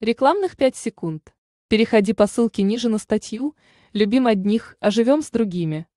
Рекламных 5 секунд. Переходи по ссылке ниже на статью «Любим одних, а живем с другими».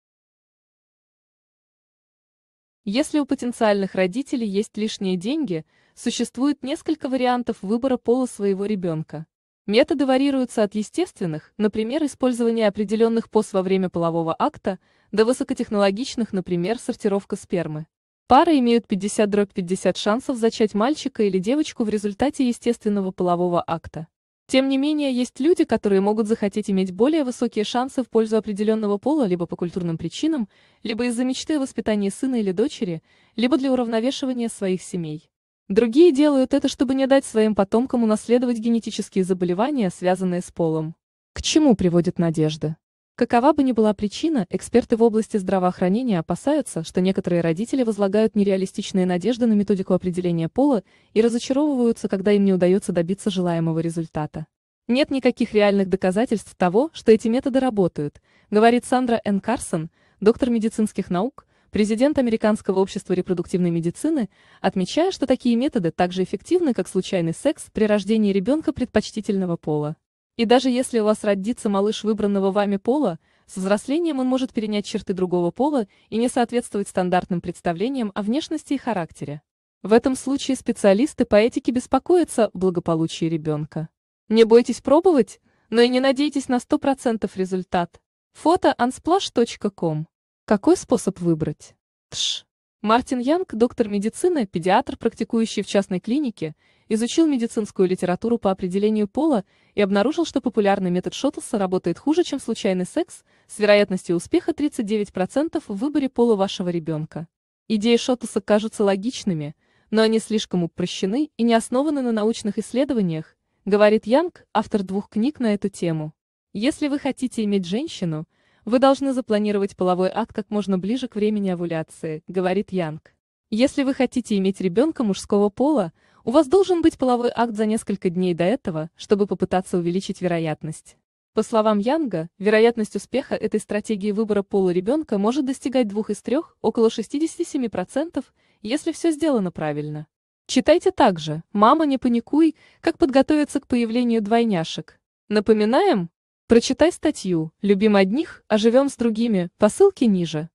Если у потенциальных родителей есть лишние деньги, существует несколько вариантов выбора пола своего ребенка. Методы варьируются от естественных, например, использования определенных поз во время полового акта, до высокотехнологичных, например, сортировка спермы. Пары имеют 50-50 шансов зачать мальчика или девочку в результате естественного полового акта. Тем не менее, есть люди, которые могут захотеть иметь более высокие шансы в пользу определенного пола либо по культурным причинам, либо из-за мечты о воспитании сына или дочери, либо для уравновешивания своих семей. Другие делают это, чтобы не дать своим потомкам унаследовать генетические заболевания, связанные с полом. К чему приводит надежда? Какова бы ни была причина, эксперты в области здравоохранения опасаются, что некоторые родители возлагают нереалистичные надежды на методику определения пола и разочаровываются, когда им не удается добиться желаемого результата. Нет никаких реальных доказательств того, что эти методы работают, говорит Сандра Н. Карсон, доктор медицинских наук, президент Американского общества репродуктивной медицины, отмечая, что такие методы так же эффективны, как случайный секс при рождении ребенка предпочтительного пола. И даже если у вас родится малыш выбранного вами пола, с взрослением он может перенять черты другого пола и не соответствовать стандартным представлениям о внешности и характере. В этом случае специалисты по этике беспокоятся о благополучии ребенка. Не бойтесь пробовать, но и не надейтесь на 100% результат. Фото unsplash.com. Какой способ выбрать? Тш. Мартин Янг, доктор медицины, педиатр, практикующий в частной клинике, изучил медицинскую литературу по определению пола и обнаружил, что популярный метод Шоттлса работает хуже, чем случайный секс, с вероятностью успеха 39% в выборе пола вашего ребенка. Идеи Шоттлса кажутся логичными, но они слишком упрощены и не основаны на научных исследованиях, говорит Янг, автор двух книг на эту тему. Если вы хотите иметь женщину, вы должны запланировать половой акт как можно ближе к времени овуляции, говорит Янг. Если вы хотите иметь ребенка мужского пола, у вас должен быть половой акт за несколько дней до этого, чтобы попытаться увеличить вероятность. По словам Янга, вероятность успеха этой стратегии выбора пола ребенка может достигать двух из трех, около 67%, если все сделано правильно. Читайте также «Мама, не паникуй», как подготовиться к появлению двойняшек. Напоминаем? Прочитай статью «Любим одних, а живем с другими» по ссылке ниже.